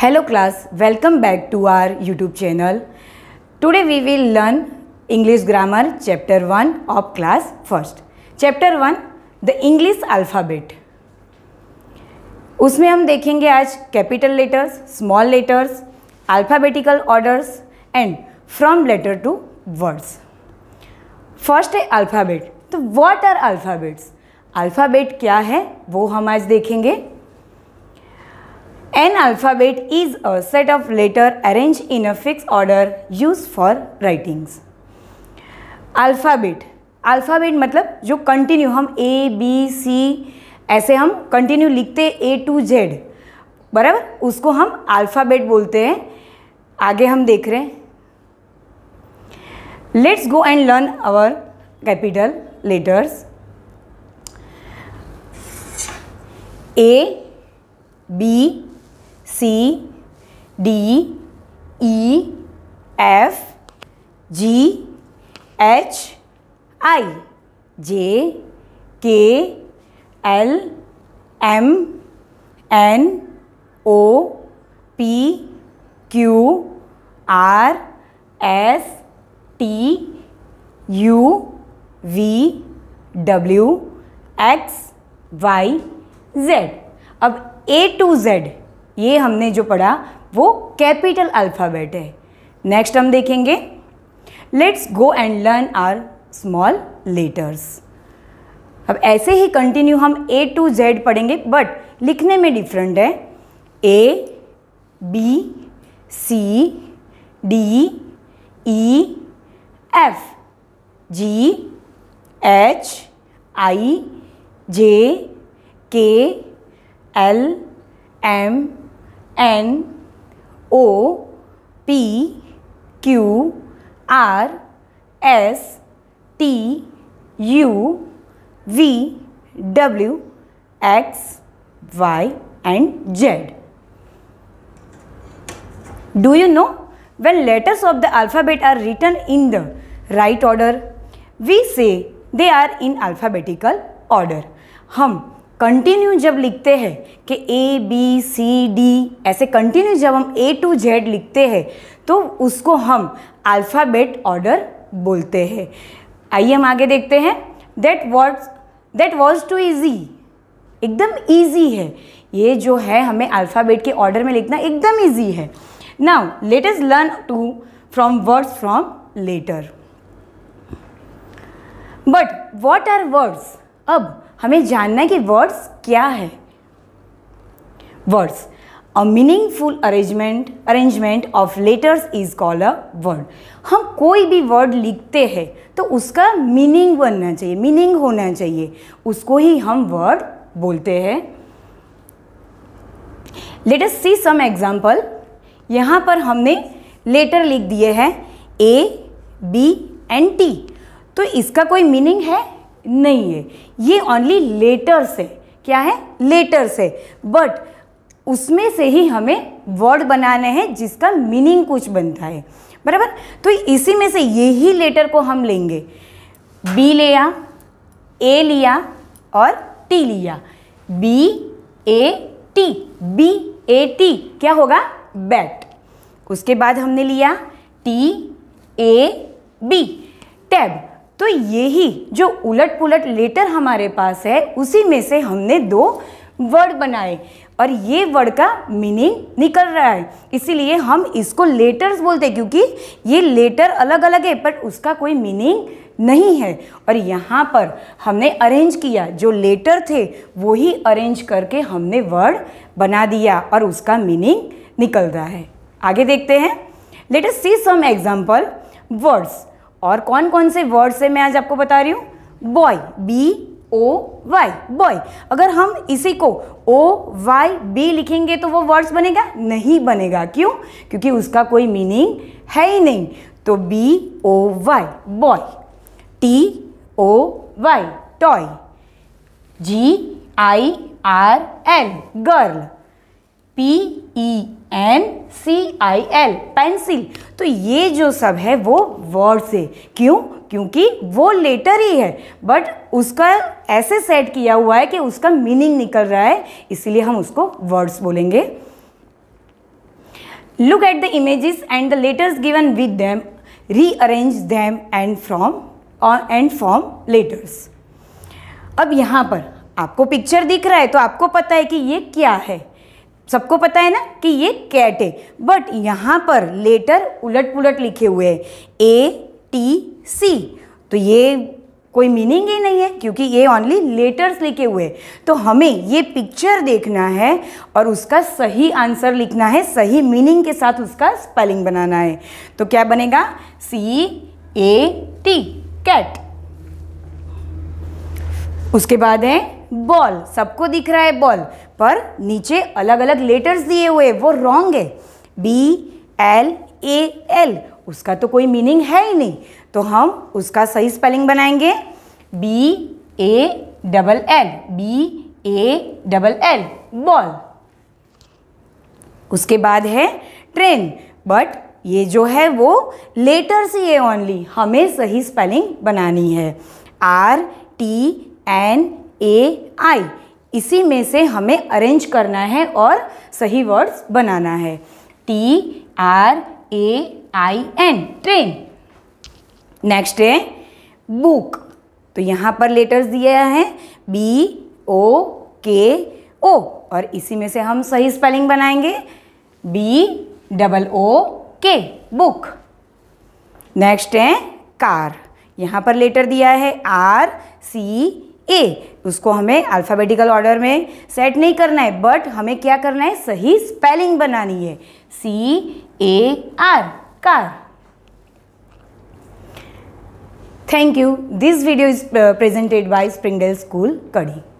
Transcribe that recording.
Hello class welcome back to our YouTube channel today we will learn English grammar chapter one of class first chapter one the English alphabet उसमें हम देखेंगे आज capital letters small letters alphabetical orders and from letter to words first है alphabet तो what are alphabets alphabet क्या है वो हम आज देखेंगे an alphabet is a set of letter arrange in a fix order use for writings alphabet alphabet मतलब जो कंटिन्यू हम ए बी सी ऐसे हम कंटिन्यू लिखते ए टू जेड बराबर उसको हम अल्फ़ाबेट बोलते हैं आगे हम देख रहे हैं let's go and learn our capital letters A B C D E F G H I J K L M N O P Q R S T U V W X Y Z अब A to Z ये हमने जो पढ़ा वो capital alphabet है next हम देखेंगे let's go and learn our small letters अब ऐसे ही कंटिन्यू हम ए टू जेड पढ़ेंगे बट लिखने में डिफरेंट है A B C D E F G H I J K, L, M, N, O, P, Q, R, S, T, U, V, W, X, Y and Z. Do you know when letters of the alphabet are written in the right order? We say they are in alphabetical order. हम continue जब लिखते हैं कि A B C D ऐसे continue जब हम A to Z लिखते हैं तो उसको हम अल्फ़ाबेट ऑर्डर बोलते हैं आइए हम आगे देखते हैं that words that was too easy एकदम ईजी है ये जो है हमें अल्फ़ाबेट के ऑर्डर में लिखना एकदम ईजी है now let us learn to from words from letter but what are words अब हमें जानना है कि वर्ड्स क्या है words a meaningful arrangement arrangement of letters is call a word हम कोई भी वर्ड लिखते हैं तो उसका मीनिंग बनना चाहिए मीनिंग होना चाहिए उसको ही हम वर्ड बोलते हैं लेट अस सी सम एग्जाम्पल यहाँ पर हमने लेटर लिख दिए हैं ए बी एंड टी तो इसका कोई मीनिंग है नहीं है ये ओनली लेटर से क्या है लेटर से बट उसमें से ही हमें वर्ड बनाने हैं जिसका मीनिंग कुछ बनता है बराबर तो इसी में से यही लेटर को हम लेंगे बी लिया ए लिया और टी लिया B A T B A T क्या होगा बैट उसके बाद हमने लिया टी ए बी टैब तो यही जो उलट पुलट लेटर हमारे पास है उसी में से हमने दो वर्ड बनाए और ये वर्ड का मीनिंग निकल रहा है इसीलिए हम इसको लेटर्स बोलते हैं क्योंकि ये लेटर अलग अलग है बट उसका कोई मीनिंग नहीं है और यहाँ पर हमने अरेंज किया जो लेटर थे वो ही अरेंज करके हमने वर्ड बना दिया और उसका मीनिंग निकल रहा है आगे देखते हैं letter see some example words और कौन कौन से वर्ड से मैं आज आपको बता रही हूँ boy B O Y boy अगर हम इसी को ओ वाई बी लिखेंगे तो वो वर्ड्स बनेगा नहीं बनेगा क्यों क्योंकि उसका कोई मीनिंग है ही नहीं तो B O Y boy T O Y toy G I R L girl P E N C I L pencil तो ये जो सब है वो वर्ड से क्यों क्योंकि वो लेटर ही है बट उसका ऐसे सेट किया हुआ है कि उसका मीनिंग निकल रहा है इसलिए हम उसको वर्ड्स बोलेंगे look at the images and the letters given with them rearrange them and from and from letters अब यहाँ पर आपको पिक्चर दिख रहा है तो आपको पता है कि ये क्या है सबको पता है ना कि ये कैट है बट यहाँ पर लेटर उलट पुलट लिखे हुए हैं ए टी सी तो ये कोई मीनिंग ही नहीं है क्योंकि ये ओनली लेटर्स लिखे हुए हैं तो हमें ये पिक्चर देखना है और उसका सही आंसर लिखना है सही मीनिंग के साथ उसका स्पेलिंग बनाना है तो क्या बनेगा सी ए टी कैट उसके बाद है बॉल सबको दिख रहा है बॉल पर नीचे अलग अलग लेटर्स दिए हुए वो रॉन्ग है बी एल ए एल उसका तो कोई मीनिंग है ही नहीं तो हम उसका सही स्पेलिंग बनाएंगे B A double L B A double L ball उसके बाद है ट्रेन बट ये जो है वो लेटर्स ही है ओनली हमें सही स्पेलिंग बनानी है R T N A I इसी में से हमें अरेंज करना है और सही वर्ड्स बनाना है T R A I N train next है बुक तो यहाँ पर लेटर्स दिया है बी ओ के ओ और इसी में से हम सही स्पेलिंग बनाएंगे बी डबल ओ के बुक नेक्स्ट है कार यहाँ पर लेटर दिया है आर सी ए उसको हमें अल्फ़ाबेटिकल ऑर्डर में सेट नहीं करना है बट हमें क्या करना है सही स्पेलिंग बनानी है C A R car thank you this video is presented by Springdale School कड़ी